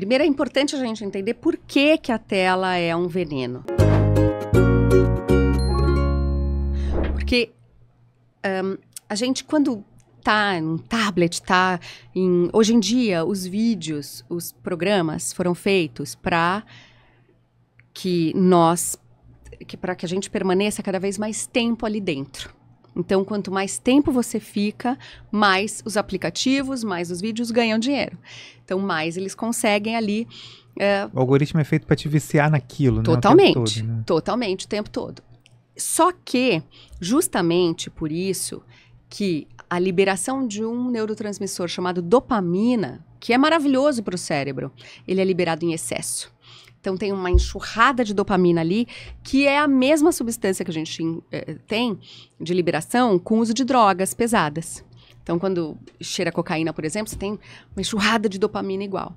Primeiro é importante a gente entender por que, que a tela é um veneno. Porque um, a gente, quando tá em tablet, tá em. Hoje em dia, os vídeos, os programas foram feitos para que nós. que para que a gente permaneça cada vez mais tempo ali dentro. Então, quanto mais tempo você fica, mais os aplicativos, mais os vídeos ganham dinheiro. Então, mais eles conseguem ali. É, o algoritmo é feito para te viciar naquilo, né, totalmente, né? Totalmente, né? Totalmente, o tempo todo. Só que, justamente por isso, que a liberação de um neurotransmissor chamado dopamina, que é maravilhoso para o cérebro, ele é liberado em excesso. Então tem uma enxurrada de dopamina ali, que é a mesma substância que a gente eh, eh, tem de liberação com o uso de drogas pesadas. Então, quando cheira cocaína, por exemplo, você tem uma enxurrada de dopamina igual.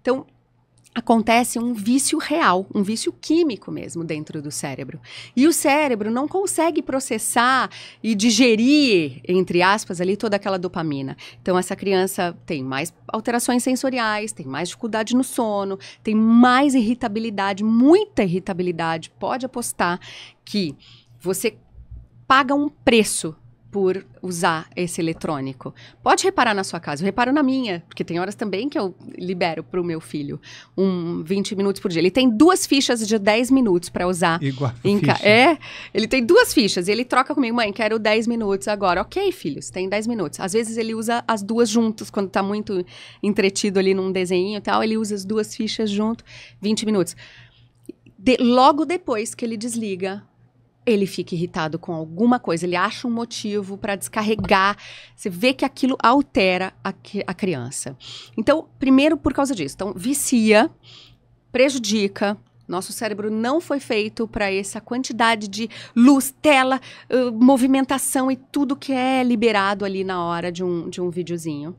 Então, acontece um vício real, um vício químico mesmo dentro do cérebro. E o cérebro não consegue processar e digerir, entre aspas, ali toda aquela dopamina. Então essa criança tem mais alterações sensoriais, tem mais dificuldade no sono, tem mais irritabilidade, muita irritabilidade. Pode apostar que você paga um preço por usar esse eletrônico. Pode reparar na sua casa, eu reparo na minha, porque tem horas também que eu libero para o meu filho um 20 minutos por dia. Ele tem duas fichas de 10 minutos para usar. Igual em É, ele tem duas fichas e ele troca comigo, mãe, quero 10 minutos agora. Ok, filhos, tem 10 minutos. Às vezes ele usa as duas juntas, quando está muito entretido ali num desenho e tal, ele usa as duas fichas junto, 20 minutos. De... logo depois que ele desliga ele fica irritado com alguma coisa, ele acha um motivo para descarregar, você vê que aquilo altera a, a criança. Então, primeiro por causa disso. Então, vicia, prejudica, nosso cérebro não foi feito para essa quantidade de luz, tela, uh, movimentação e tudo que é liberado ali na hora de um, de um videozinho.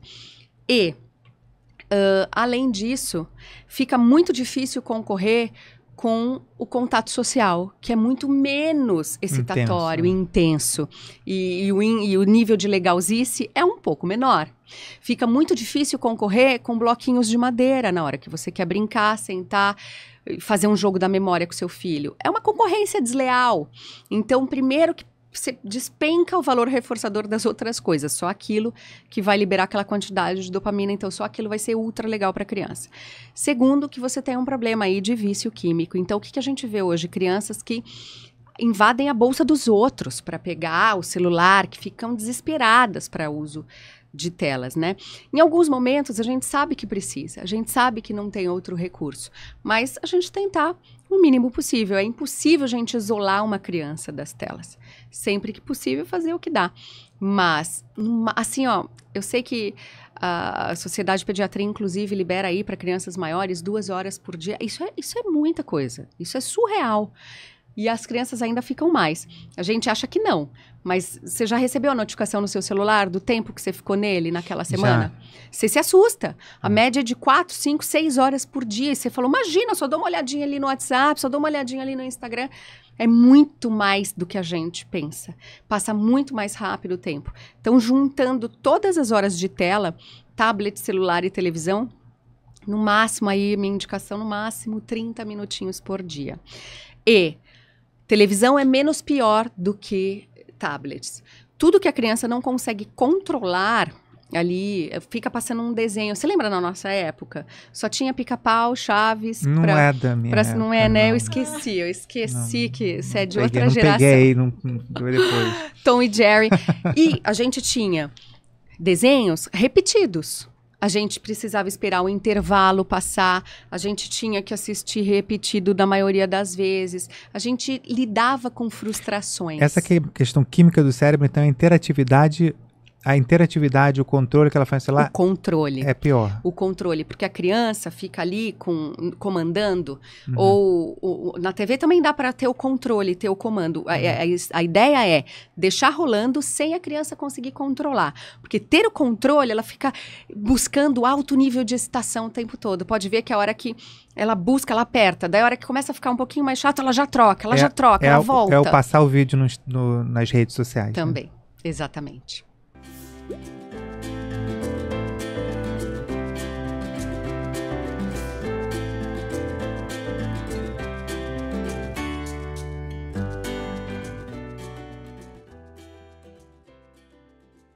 E, uh, além disso, fica muito difícil concorrer com o contato social, que é muito menos excitatório né? intenso. E, e, o e, o, nível de legalzice é um pouco menor. Fica muito difícil concorrer com bloquinhos de madeira na hora que você quer brincar, sentar, fazer um jogo da memória com seu filho. É uma concorrência desleal. Então, primeiro que você despenca o valor reforçador das outras coisas, só aquilo que vai liberar aquela quantidade de dopamina, então só aquilo vai ser ultra legal para a criança. Segundo, que você tem um problema aí de vício químico. Então, o que, que a gente vê hoje? Crianças que invadem a bolsa dos outros para pegar o celular, que ficam desesperadas para uso de telas, né? Em alguns momentos a gente sabe que precisa, a gente sabe que não tem outro recurso, mas a gente tentar o mínimo possível. É impossível a gente isolar uma criança das telas. Sempre que possível fazer o que dá. Mas assim, ó, eu sei que a Sociedade de Pediatria, inclusive, libera aí para crianças maiores duas horas por dia. Isso é, isso é muita coisa. Isso é surreal e as crianças ainda ficam mais. A gente acha que não, mas você já recebeu a notificação no seu celular do tempo que você ficou nele naquela semana? Já. Você se assusta. A hum. média é de 4, 5, 6 horas por dia. E você falou, imagina, só dou uma olhadinha ali no WhatsApp, só dou uma olhadinha ali no Instagram. É muito mais do que a gente pensa. Passa muito mais rápido o tempo. Então, juntando todas as horas de tela, tablet, celular e televisão, no máximo aí, minha indicação, no máximo 30 minutinhos por dia. E televisão é menos pior do que tablets. Tudo que a criança não consegue controlar ali eh, fica passando um desenho. Você lembra na nossa época? Só tinha pica-pau, chaves. Não pra, é da minha pra, época, Não é, né? Não. Eu esqueci, eu esqueci não, que você é de peguei, outra geração. Peguei, não, não, depois. Tom e Jerry. E a gente tinha desenhos repetidos a gente precisava esperar o intervalo passar, a gente tinha que assistir repetido da maioria das vezes, a gente lidava com frustrações. Essa é questão química do cérebro, então, é interatividade a interatividade, o controle que ela faz, sei lá. O controle. É pior. O controle, porque a criança fica ali com, comandando, uhum. ou, ou, na TV também dá para ter o controle, ter o comando. Uhum. A, a, a, ideia é deixar rolando sem a criança conseguir controlar. Porque ter o controle, ela fica buscando alto nível de excitação o tempo todo. Pode ver que a hora que ela busca, ela aperta, daí a hora que começa a ficar um pouquinho mais chato, ela já troca, ela é, já troca, é ela o, volta. É o passar o vídeo no, no, nas redes sociais. Né? Também, né? exatamente. 음.